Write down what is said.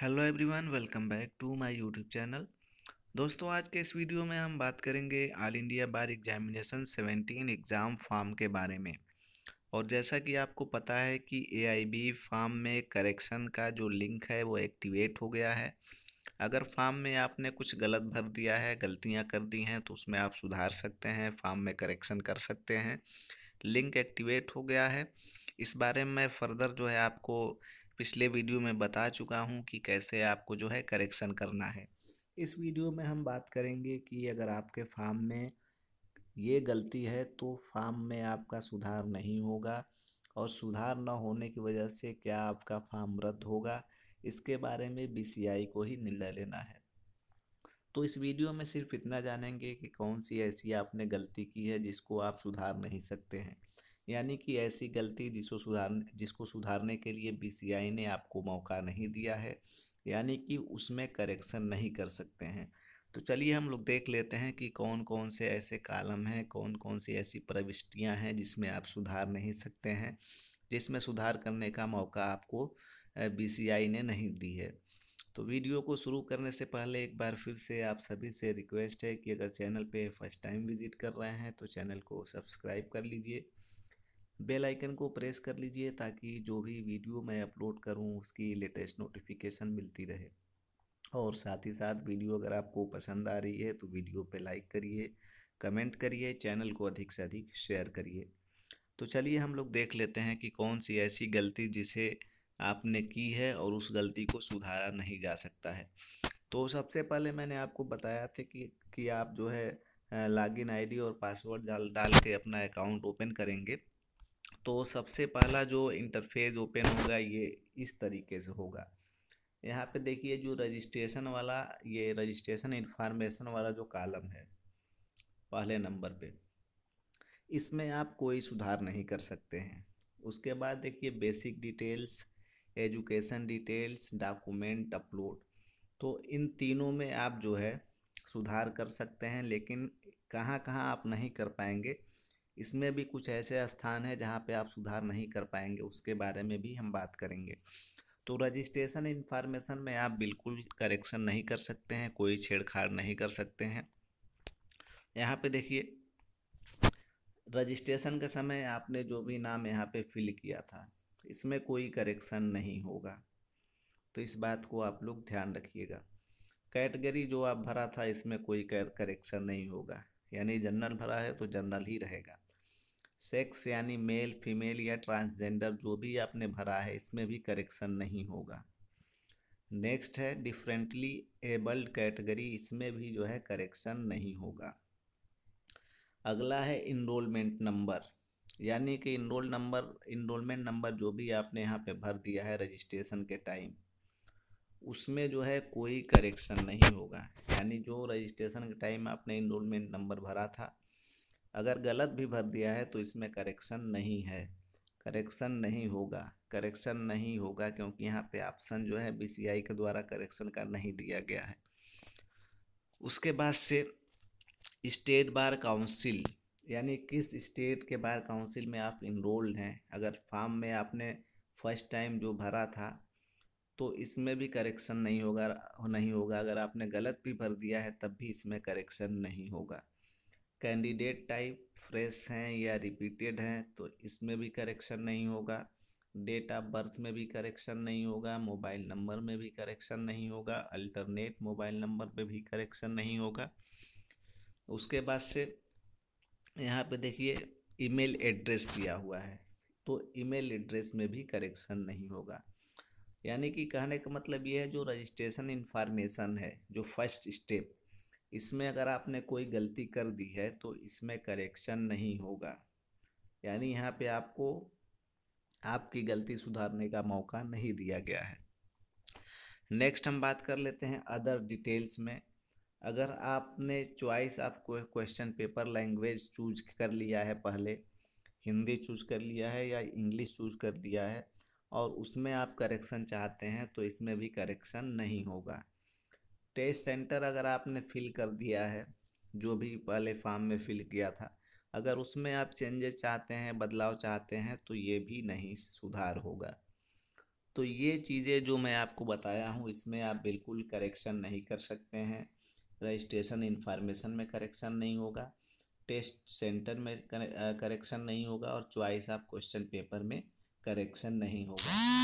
hello everyone welcome back to my YouTube channel दोस्तों आज के इस वीडियो में हम बात करेंगे all India bar examination 17 exam form के बारे में और जैसा कि आपको पता है कि एआईबी फार्म में करेक्शन का जो लिंक है वो एक्टिवेट हो गया है अगर फार्म में आपने कुछ गलत भर दिया है गलतियाँ कर दी हैं तो उसमें आप सुधार सकते हैं फॉर्म में करेक्शन कर सकते हैं लिंक एक्टिवेट हो गया है इस बारे में फर्दर जो है आपको पिछले वीडियो में बता चुका हूँ कि कैसे आपको जो है करेक्शन करना है इस वीडियो में हम बात करेंगे कि अगर आपके फार्म में ये गलती है तो फार्म में आपका सुधार नहीं होगा और सुधार न होने की वजह से क्या आपका फार्म रद्द होगा इसके बारे में बी को ही निर्णय लेना है तो इस वीडियो में सिर्फ इतना जानेंगे कि कौन सी ऐसी आपने गलती की है जिसको आप सुधार नहीं सकते हैं यानी कि ऐसी गलती जिसको सुधार जिसको सुधारने के लिए बीसीआई ने आपको मौका नहीं दिया है यानी कि उसमें करेक्शन नहीं कर सकते हैं तो चलिए हम लोग देख लेते हैं कि कौन कौन से ऐसे कालम हैं कौन कौन सी ऐसी प्रविष्टियां हैं जिसमें आप सुधार नहीं सकते हैं जिसमें सुधार करने का मौका आपको बी ने नहीं दी है तो वीडियो को शुरू करने से पहले एक बार फिर से आप सभी से रिक्वेस्ट है कि अगर चैनल पे फर्स्ट टाइम विज़िट कर रहे हैं तो चैनल को सब्सक्राइब कर लीजिए बेल आइकन को प्रेस कर लीजिए ताकि जो भी वीडियो मैं अपलोड करूं उसकी लेटेस्ट नोटिफिकेशन मिलती रहे और साथ ही साथ वीडियो अगर आपको पसंद आ रही है तो वीडियो पे लाइक करिए कमेंट करिए चैनल को अधिक से अधिक शेयर करिए तो चलिए हम लोग देख लेते हैं कि कौन सी ऐसी गलती जिसे आपने की है और उस गलती को सुधारा नहीं जा सकता है तो सबसे पहले मैंने आपको बताया था कि कि आप जो है लॉगिन आईडी और पासवर्ड डाल डाल के अपना अकाउंट ओपन करेंगे तो सबसे पहला जो इंटरफेस ओपन होगा ये इस तरीके से होगा यहाँ पे देखिए जो रजिस्ट्रेशन वाला ये रजिस्ट्रेशन इन्फॉर्मेशन वाला जो कॉलम है पहले नंबर पे इसमें आप कोई सुधार नहीं कर सकते हैं उसके बाद देखिए basic details education details document upload तो इन तीनों में आप जो है सुधार कर सकते हैं लेकिन कहाँ कहाँ आप नहीं कर पाएंगे इसमें भी कुछ ऐसे स्थान है जहाँ पे आप सुधार नहीं कर पाएंगे उसके बारे में भी हम बात करेंगे तो रजिस्ट्रेशन इन्फॉर्मेशन में आप बिल्कुल करेक्शन नहीं कर सकते हैं कोई छेड़छाड़ नहीं कर सकते हैं यहाँ पे देखिए रजिस्ट्रेशन के समय आपने जो भी नाम यहाँ पे फिल किया था इसमें कोई करेक्शन नहीं होगा तो इस बात को आप लोग ध्यान रखिएगा कैटेगरी जो आप भरा था इसमें कोई करेक्शन नहीं होगा यानी जनरल भरा है तो जनरल ही रहेगा सेक्स यानी मेल फीमेल या ट्रांसजेंडर जो भी आपने भरा है इसमें भी करेक्शन नहीं होगा नेक्स्ट है डिफरेंटली एबल्ड कैटेगरी इसमें भी जो है करेक्शन नहीं होगा अगला है इनरोलमेंट नंबर यानी कि इनरोल नंबर इनरोलमेंट नंबर जो भी आपने यहाँ पे भर दिया है रजिस्ट्रेशन के टाइम उसमें जो है कोई करेक्शन नहीं होगा यानी जो रजिस्ट्रेशन के टाइम आपने इनरोलमेंट नंबर भरा था अगर गलत भी भर दिया है तो इसमें करेक्शन नहीं है करेक्शन नहीं होगा करेक्शन नहीं होगा क्योंकि यहाँ पे ऑप्शन जो है बीसीआई के द्वारा करेक्शन का नहीं दिया गया है उसके बाद से स्टेट बार काउंसिल यानी किस स्टेट के बार काउंसिल में आप इनरोल्ड हैं अगर फॉर्म में आपने फर्स्ट टाइम जो भरा था तो इसमें भी करेक्शन नहीं होगा नहीं होगा अगर आपने गलत भी भर दिया है तब भी इसमें करेक्शन नहीं होगा कैंडिडेट टाइप फ्रेश हैं या रिपीटेड हैं तो इसमें भी करेक्शन नहीं होगा डेट ऑफ बर्थ में भी करेक्शन नहीं होगा मोबाइल नंबर में भी करेक्शन नहीं होगा अल्टरनेट मोबाइल नंबर पे भी करेक्शन नहीं होगा उसके बाद से यहाँ पे देखिए ईमेल एड्रेस दिया हुआ है तो ईमेल एड्रेस में भी करेक्शन नहीं होगा यानी कि कहने का मतलब ये है जो रजिस्ट्रेशन इन्फॉर्मेशन है जो फर्स्ट स्टेप इसमें अगर आपने कोई गलती कर दी है तो इसमें करेक्शन नहीं होगा यानी यहाँ पे आपको आपकी गलती सुधारने का मौका नहीं दिया गया है नेक्स्ट हम बात कर लेते हैं अदर डिटेल्स में अगर आपने चॉइस आपको क्वेश्चन पेपर लैंग्वेज चूज कर लिया है पहले हिंदी चूज कर लिया है या इंग्लिश चूज कर लिया है और उसमें आप करेक्शन चाहते हैं तो इसमें भी करेक्शन नहीं होगा टेस्ट सेंटर अगर आपने फिल कर दिया है जो भी पहले फॉर्म में फिल किया था अगर उसमें आप चेंजेस चाहते हैं बदलाव चाहते हैं तो ये भी नहीं सुधार होगा तो ये चीज़ें जो मैं आपको बताया हूँ इसमें आप बिल्कुल करेक्शन नहीं कर सकते हैं रजिस्ट्रेशन इन्फॉर्मेशन में करेक्शन नहीं होगा टेस्ट सेंटर में करेक्शन नहीं होगा और चॉइस ऑफ क्वेश्चन पेपर में करेक्शन नहीं होगा